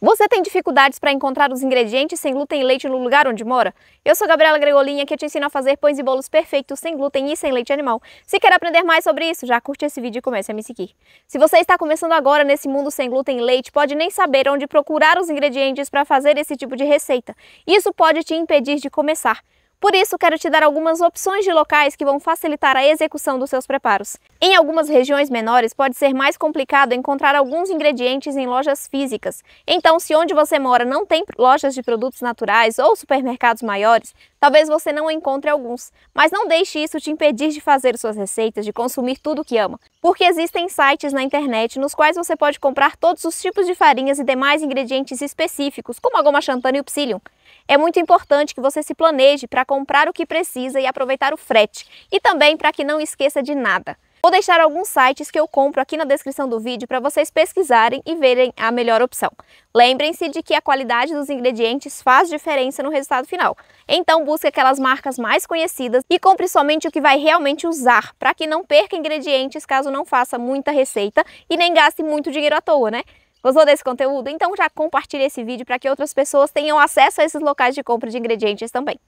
Você tem dificuldades para encontrar os ingredientes sem glúten e leite no lugar onde mora? Eu sou Gabriela Gregolinha, que te ensina a fazer pães e bolos perfeitos sem glúten e sem leite animal. Se quer aprender mais sobre isso, já curte esse vídeo e comece a me seguir. Se você está começando agora nesse mundo sem glúten e leite, pode nem saber onde procurar os ingredientes para fazer esse tipo de receita. Isso pode te impedir de começar. Por isso, quero te dar algumas opções de locais que vão facilitar a execução dos seus preparos. Em algumas regiões menores, pode ser mais complicado encontrar alguns ingredientes em lojas físicas. Então, se onde você mora não tem lojas de produtos naturais ou supermercados maiores, talvez você não encontre alguns. Mas não deixe isso te impedir de fazer suas receitas, de consumir tudo que ama, porque existem sites na internet nos quais você pode comprar todos os tipos de farinhas e demais ingredientes específicos, como a goma xantana e o psyllium é muito importante que você se planeje para comprar o que precisa e aproveitar o frete. E também para que não esqueça de nada. Vou deixar alguns sites que eu compro aqui na descrição do vídeo para vocês pesquisarem e verem a melhor opção. Lembrem-se de que a qualidade dos ingredientes faz diferença no resultado final. Então busque aquelas marcas mais conhecidas e compre somente o que vai realmente usar, para que não perca ingredientes caso não faça muita receita e nem gaste muito dinheiro à toa, né? Gostou desse conteúdo? Então já compartilhe esse vídeo para que outras pessoas tenham acesso a esses locais de compra de ingredientes também.